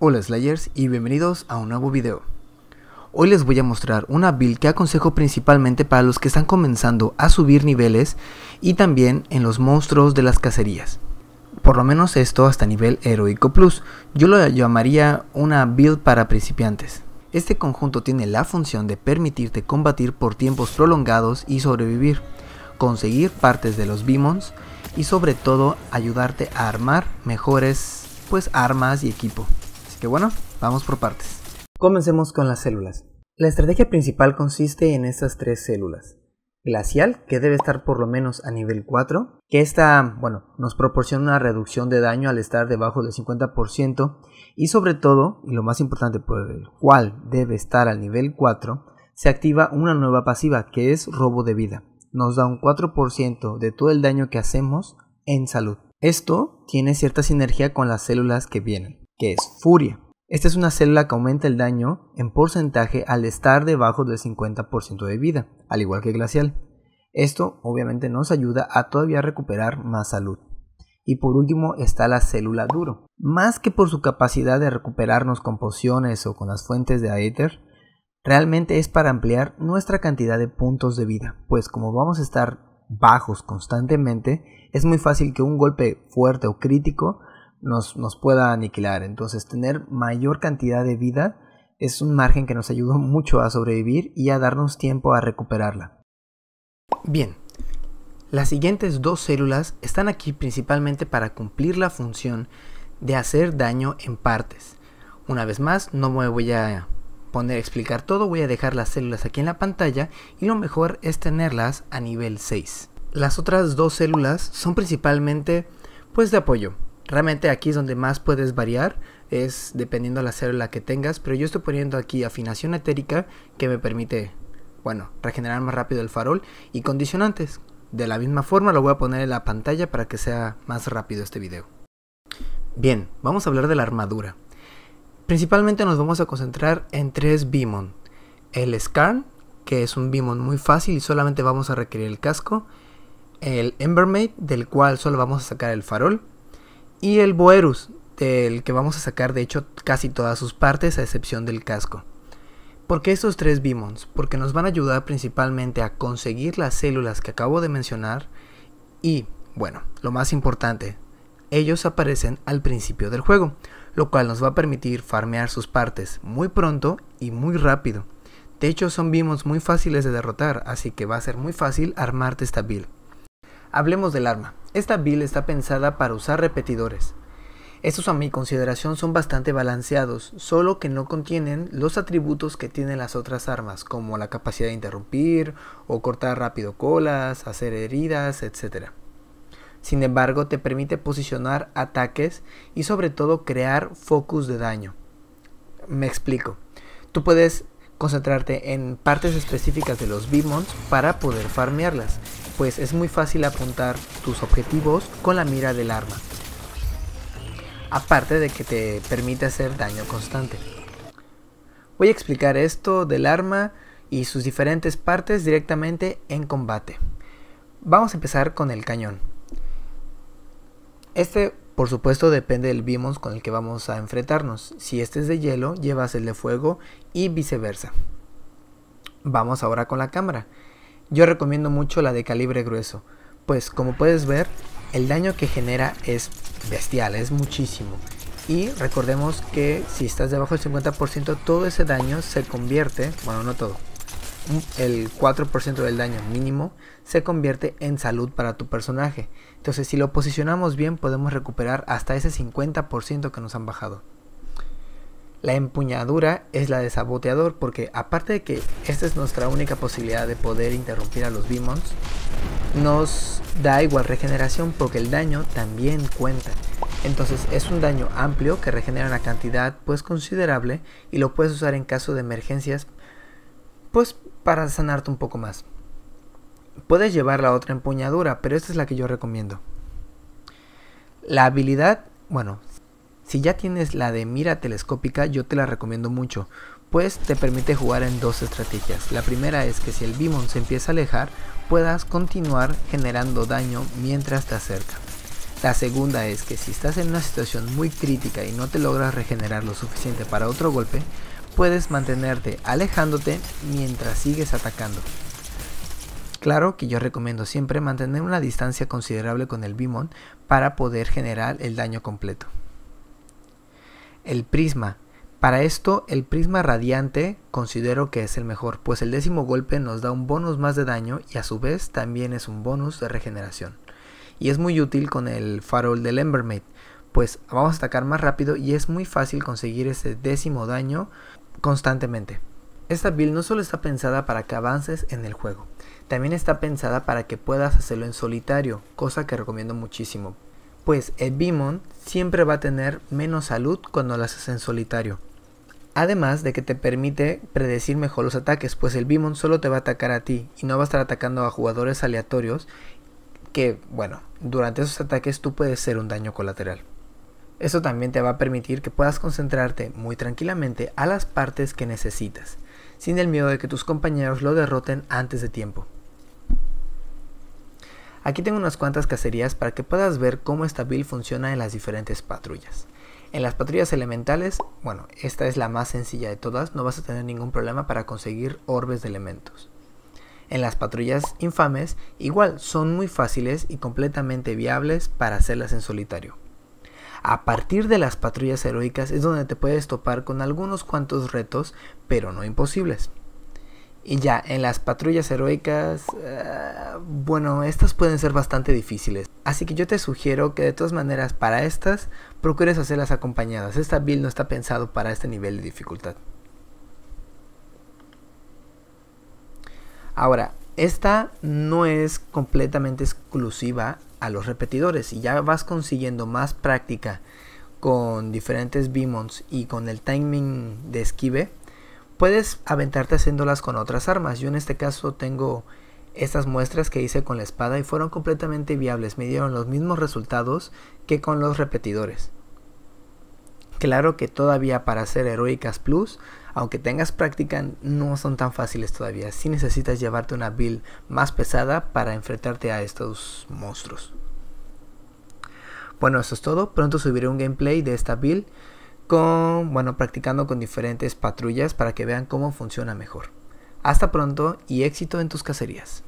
Hola Slayers y bienvenidos a un nuevo video. Hoy les voy a mostrar una build que aconsejo principalmente para los que están comenzando a subir niveles y también en los monstruos de las cacerías. Por lo menos esto hasta nivel heroico plus, yo lo llamaría una build para principiantes. Este conjunto tiene la función de permitirte combatir por tiempos prolongados y sobrevivir, conseguir partes de los Beamons y sobre todo ayudarte a armar mejores pues armas y equipo que bueno, vamos por partes. Comencemos con las células. La estrategia principal consiste en estas tres células. Glacial, que debe estar por lo menos a nivel 4, que esta, bueno, nos proporciona una reducción de daño al estar debajo del 50% y sobre todo, y lo más importante por el cual debe estar al nivel 4, se activa una nueva pasiva que es robo de vida. Nos da un 4% de todo el daño que hacemos en salud. Esto tiene cierta sinergia con las células que vienen que es furia. Esta es una célula que aumenta el daño en porcentaje al estar debajo del 50% de vida, al igual que glacial. Esto obviamente nos ayuda a todavía recuperar más salud. Y por último está la célula duro. Más que por su capacidad de recuperarnos con pociones o con las fuentes de éter, realmente es para ampliar nuestra cantidad de puntos de vida, pues como vamos a estar bajos constantemente, es muy fácil que un golpe fuerte o crítico nos, pueda aniquilar. Entonces, tener mayor cantidad de vida es un margen que nos ayudó mucho a sobrevivir y a darnos tiempo a recuperarla. Bien, las siguientes dos células están aquí principalmente para cumplir la función de hacer daño en partes. Una vez más, no me voy a poner a explicar todo, voy a dejar las células aquí en la pantalla y lo mejor es tenerlas a nivel 6. Las otras dos células son principalmente pues de apoyo, Realmente aquí es donde más puedes variar, es dependiendo de la célula que tengas, pero yo estoy poniendo aquí afinación etérica que me permite, bueno, regenerar más rápido el farol y condicionantes. De la misma forma lo voy a poner en la pantalla para que sea más rápido este video. Bien, vamos a hablar de la armadura. Principalmente nos vamos a concentrar en tres Bimon. El Scarn, que es un Bimon muy fácil y solamente vamos a requerir el casco. El Embermaid, del cual solo vamos a sacar el farol y el Boerus, del que vamos a sacar de hecho casi todas sus partes a excepción del casco. ¿Por qué estos tres bimons? Porque nos van a ayudar principalmente a conseguir las células que acabo de mencionar y, bueno, lo más importante, ellos aparecen al principio del juego, lo cual nos va a permitir farmear sus partes muy pronto y muy rápido. De hecho son bimons muy fáciles de derrotar, así que va a ser muy fácil armarte esta build. Hablemos del arma. Esta build está pensada para usar repetidores. Estos a mi consideración son bastante balanceados, solo que no contienen los atributos que tienen las otras armas, como la capacidad de interrumpir o cortar rápido colas, hacer heridas, etc. Sin embargo, te permite posicionar ataques y sobre todo crear focus de daño. Me explico. Tú puedes concentrarte en partes específicas de los Beamons para poder farmearlas pues es muy fácil apuntar tus objetivos con la mira del arma, aparte de que te permite hacer daño constante. Voy a explicar esto del arma y sus diferentes partes directamente en combate. Vamos a empezar con el cañón. Este por supuesto depende del Bimons con el que vamos a enfrentarnos. Si este es de hielo, llevas el de fuego y viceversa. Vamos ahora con la cámara. Yo recomiendo mucho la de calibre grueso, pues como puedes ver, el daño que genera es bestial, es muchísimo. Y recordemos que si estás debajo del 50%, todo ese daño se convierte, bueno, no todo, el 4% del daño mínimo se convierte en salud para tu personaje. Entonces, si lo posicionamos bien, podemos recuperar hasta ese 50% que nos han bajado. La empuñadura es la de saboteador porque aparte de que esta es nuestra única posibilidad de poder interrumpir a los demons, nos da igual regeneración porque el daño también cuenta. Entonces es un daño amplio que regenera una cantidad pues considerable y lo puedes usar en caso de emergencias pues para sanarte un poco más. Puedes llevar la otra empuñadura, pero esta es la que yo recomiendo. La habilidad, bueno, si ya tienes la de mira telescópica, yo te la recomiendo mucho, pues te permite jugar en dos estrategias. La primera es que si el Bimon se empieza a alejar, puedas continuar generando daño mientras te acerca. La segunda es que si estás en una situación muy crítica y no te logras regenerar lo suficiente para otro golpe, puedes mantenerte alejándote mientras sigues atacando. Claro que yo recomiendo siempre mantener una distancia considerable con el Bimon para poder generar el daño completo. El prisma. Para esto, el prisma radiante considero que es el mejor, pues el décimo golpe nos da un bonus más de daño y a su vez también es un bonus de regeneración. Y es muy útil con el farol del Embermaid, pues vamos a atacar más rápido y es muy fácil conseguir ese décimo daño constantemente. Esta build no solo está pensada para que avances en el juego, también está pensada para que puedas hacerlo en solitario, cosa que recomiendo muchísimo, pues el Bimon siempre va a tener menos salud cuando lo haces en solitario. Además de que te permite predecir mejor los ataques, pues el Bimon solo te va a atacar a ti y no va a estar atacando a jugadores aleatorios que, bueno, durante esos ataques tú puedes ser un daño colateral. Eso también te va a permitir que puedas concentrarte muy tranquilamente a las partes que necesitas, sin el miedo de que tus compañeros lo derroten antes de tiempo. Aquí tengo unas cuantas cacerías para que puedas ver cómo esta build funciona en las diferentes patrullas. En las patrullas elementales, bueno, esta es la más sencilla de todas, no vas a tener ningún problema para conseguir orbes de elementos. En las patrullas infames, igual, son muy fáciles y completamente viables para hacerlas en solitario. A partir de las patrullas heroicas es donde te puedes topar con algunos cuantos retos, pero no imposibles. Y ya, en las patrullas heroicas, eh, bueno, estas pueden ser bastante difíciles. Así que yo te sugiero que de todas maneras para estas, procures hacerlas acompañadas. Esta build no está pensado para este nivel de dificultad. Ahora, esta no es completamente exclusiva a los repetidores y ya vas consiguiendo más práctica con diferentes beamons y con el timing de esquive Puedes aventarte haciéndolas con otras armas. Yo en este caso tengo estas muestras que hice con la espada y fueron completamente viables. Me dieron los mismos resultados que con los repetidores. Claro que todavía para hacer heroicas plus, aunque tengas práctica, no son tan fáciles todavía. Si necesitas llevarte una build más pesada para enfrentarte a estos monstruos. Bueno, eso es todo. Pronto subiré un gameplay de esta build con, bueno, practicando con diferentes patrullas para que vean cómo funciona mejor. Hasta pronto y éxito en tus cacerías.